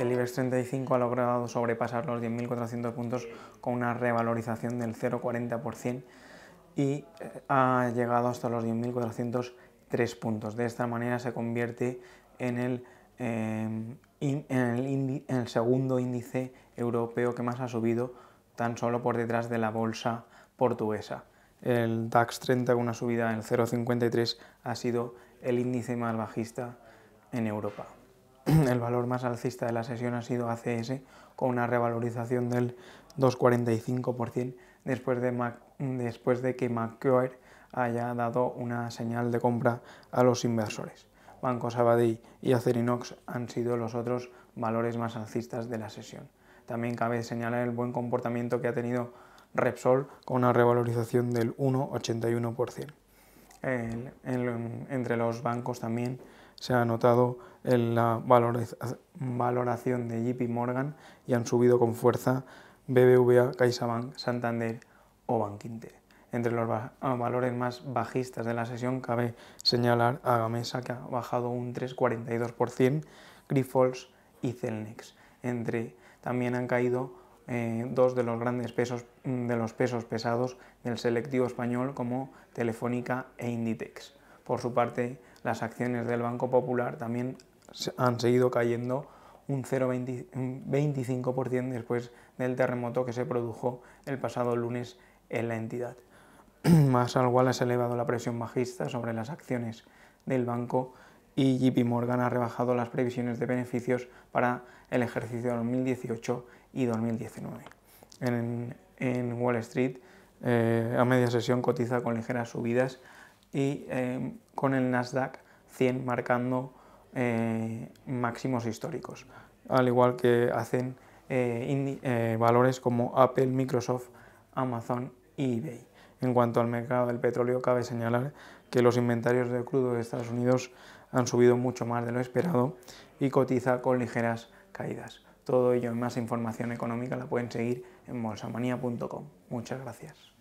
El IBEX 35 ha logrado sobrepasar los 10.400 puntos con una revalorización del 0,40% y eh, ha llegado hasta los 10.403 puntos. De esta manera se convierte em, en el, segundo índice europeo que más ha subido, tan solo por detrás de la bolsa portuguesa. El DAX 30 con una subida del 0,53 ha sido el índice más bajista en Europa. el valor más alcista de la sesión ha sido ACS, con una revalorización del 2,45% después de, que McCoy haya dado una señal de compra a los inversores. Banco Sabadell y Acerinox han sido los otros valores más alcistas de la sesión. También cabe señalar el buen comportamiento que ha tenido Repsol con una revalorización del 1,81%. entre los bancos también se ha notado en la valoración de JP Morgan y han subido con fuerza BBVA, CaixaBank, Santander o Bankinter. Entre los ah, valores más bajistas de la sesión cabe señalar a Gamesa que ha bajado un 3,42%, Grifols y Celnex. Entre, también han caído eh, dos de los grandes pesos de los pesos pesados del selectivo español como Telefónica e Inditex. Por su parte, las acciones del Banco Popular también han seguido cayendo un 0,25% después del terremoto que se produjo el pasado lunes en la entidad. Más al cual ha elevado la presión bajista sobre las acciones del banco y JP Morgan ha rebajado las previsiones de beneficios para el ejercicio 2018 y 2019. En, Wall Street, eh, a media sesión cotiza con ligeras subidas y em, con el Nasdaq 100 marcando eh, máximos históricos, al igual que hacen eh, eh, valores como Apple, Microsoft, Amazon y eBay. En cuanto al mercado del petróleo, cabe señalar que los inventarios de crudo de Estados Unidos han subido mucho más de lo esperado y cotiza con ligeras caídas. Todo ello y más información económica la pueden seguir en bolsamanía.com. Muchas gracias.